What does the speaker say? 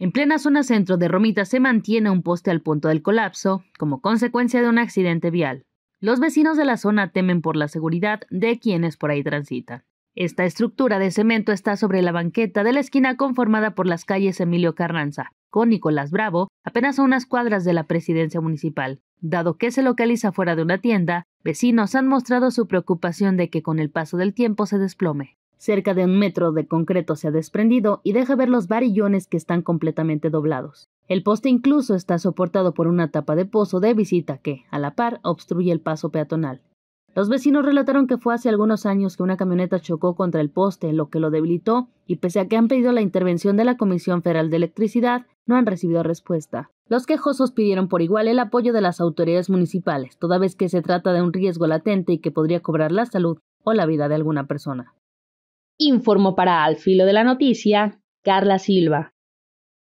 En plena zona centro de Romita se mantiene un poste al punto del colapso como consecuencia de un accidente vial. Los vecinos de la zona temen por la seguridad de quienes por ahí transitan. Esta estructura de cemento está sobre la banqueta de la esquina conformada por las calles Emilio Carranza, con Nicolás Bravo, apenas a unas cuadras de la presidencia municipal. Dado que se localiza fuera de una tienda, vecinos han mostrado su preocupación de que con el paso del tiempo se desplome. Cerca de un metro de concreto se ha desprendido y deja ver los varillones que están completamente doblados. El poste incluso está soportado por una tapa de pozo de visita que, a la par, obstruye el paso peatonal. Los vecinos relataron que fue hace algunos años que una camioneta chocó contra el poste, lo que lo debilitó, y pese a que han pedido la intervención de la Comisión Federal de Electricidad, no han recibido respuesta. Los quejosos pidieron por igual el apoyo de las autoridades municipales, toda vez que se trata de un riesgo latente y que podría cobrar la salud o la vida de alguna persona. Informo para Al Filo de la Noticia Carla Silva.